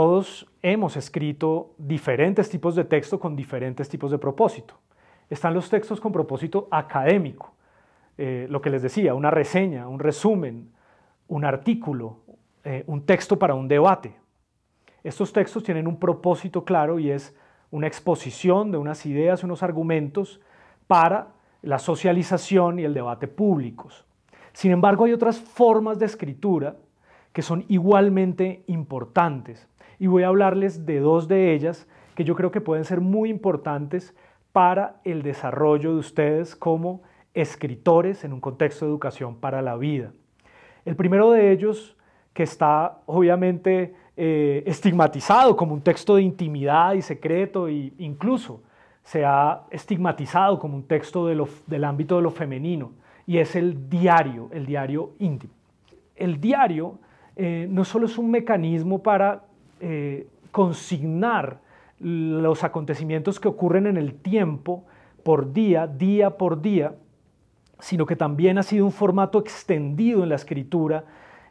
todos hemos escrito diferentes tipos de texto con diferentes tipos de propósito. Están los textos con propósito académico, eh, lo que les decía, una reseña, un resumen, un artículo, eh, un texto para un debate. Estos textos tienen un propósito claro y es una exposición de unas ideas, unos argumentos para la socialización y el debate públicos. Sin embargo, hay otras formas de escritura que son igualmente importantes y voy a hablarles de dos de ellas que yo creo que pueden ser muy importantes para el desarrollo de ustedes como escritores en un contexto de educación para la vida. El primero de ellos, que está obviamente eh, estigmatizado como un texto de intimidad y secreto e incluso se ha estigmatizado como un texto del ámbito de lo femenino, y es el diario, el diario íntimo. El diario eh, no solo es un mecanismo para eh, consignar los acontecimientos que ocurren en el tiempo, por día, día por día, sino que también ha sido un formato extendido en la escritura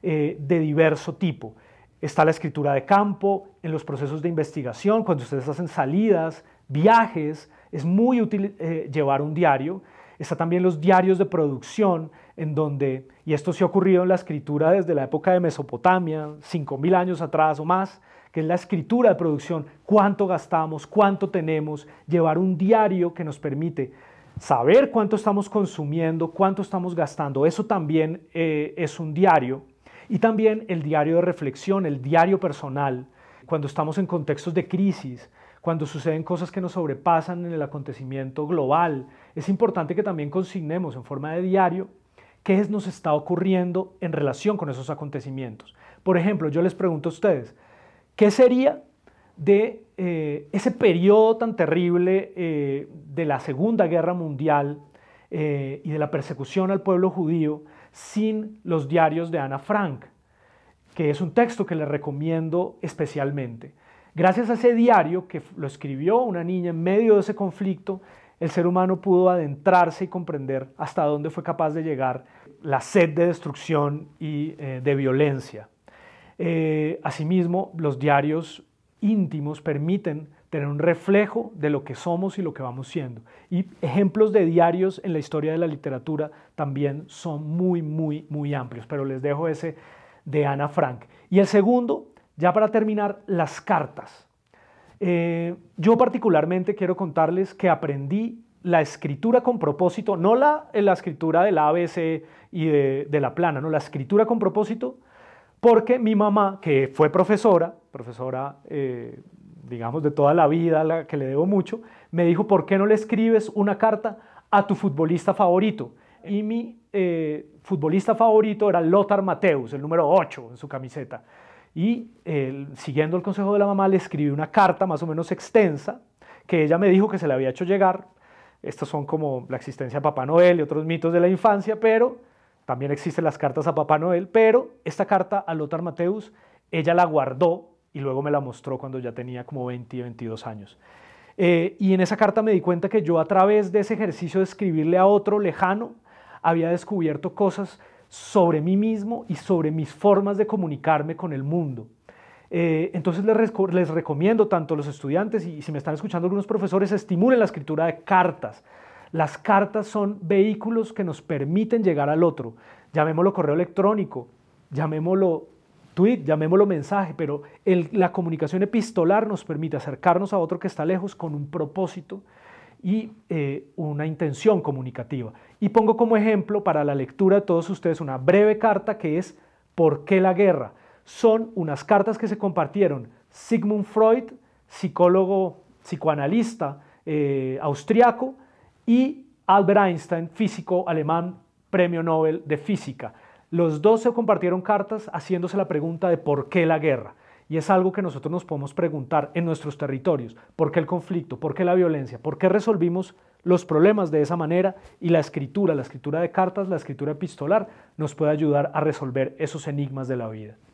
eh, de diverso tipo. Está la escritura de campo, en los procesos de investigación, cuando ustedes hacen salidas, viajes, es muy útil eh, llevar un diario. Está también los diarios de producción, en donde, y esto se ha ocurrido en la escritura desde la época de Mesopotamia, 5.000 años atrás o más, que es la escritura de producción, cuánto gastamos, cuánto tenemos, llevar un diario que nos permite saber cuánto estamos consumiendo, cuánto estamos gastando. Eso también eh, es un diario. Y también el diario de reflexión, el diario personal, cuando estamos en contextos de crisis, cuando suceden cosas que nos sobrepasan en el acontecimiento global. Es importante que también consignemos en forma de diario qué nos está ocurriendo en relación con esos acontecimientos. Por ejemplo, yo les pregunto a ustedes, ¿qué sería de eh, ese periodo tan terrible eh, de la Segunda Guerra Mundial eh, y de la persecución al pueblo judío sin los diarios de Ana Frank? que es un texto que les recomiendo especialmente. Gracias a ese diario que lo escribió una niña en medio de ese conflicto, el ser humano pudo adentrarse y comprender hasta dónde fue capaz de llegar la sed de destrucción y eh, de violencia. Eh, asimismo, los diarios íntimos permiten tener un reflejo de lo que somos y lo que vamos siendo. Y ejemplos de diarios en la historia de la literatura también son muy, muy, muy amplios, pero les dejo ese de Ana Frank. Y el segundo, ya para terminar, las cartas. Eh, yo particularmente quiero contarles que aprendí la escritura con propósito, no la, eh, la escritura del ABC y de, la plana, no, la escritura con propósito, porque mi mamá, que fue profesora, profesora, eh, digamos, de toda la vida, la que le debo mucho, me dijo, ¿por qué no le escribes una carta a tu futbolista favorito? Y mi futbolista favorito era Lothar Mateus, el número 8 en su camiseta y siguiendo el consejo de la mamá le escribí una carta más o menos extensa que ella me dijo que se le había hecho llegar. Estas son como la existencia de Papá Noel y otros mitos de la infancia, pero también existen las cartas a Papá Noel, pero esta carta a Lothar Mateus ella la guardó y luego me la mostró cuando ya tenía como 20 22 años. Eh, y en esa carta me di cuenta que yo a través de ese ejercicio de escribirle a otro lejano había descubierto cosas sobre mí mismo y sobre mis formas de comunicarme con el mundo. Eh, entonces les, recomiendo tanto a los estudiantes y si me están escuchando algunos profesores, estimulen la escritura de cartas. Las cartas son vehículos que nos permiten llegar al otro. Llamémoslo correo electrónico, llamémoslo tweet, llamémoslo mensaje, pero la comunicación epistolar nos permite acercarnos a otro que está lejos con un propósito y eh, una intención comunicativa. Y pongo como ejemplo para la lectura de todos ustedes una breve carta que es ¿Por qué la guerra? Son unas cartas que se compartieron Sigmund Freud, psicólogo, psicoanalista eh, austriaco, y Albert Einstein, físico alemán, premio Nobel de física. Los dos se compartieron cartas haciéndose la pregunta de por qué la guerra. Y es algo que nosotros nos podemos preguntar en nuestros territorios. ¿Por qué el conflicto? ¿Por qué la violencia? ¿Por qué resolvimos los problemas de esa manera? Y la escritura, la escritura de cartas, la escritura epistolar, nos puede ayudar a resolver esos enigmas de la vida.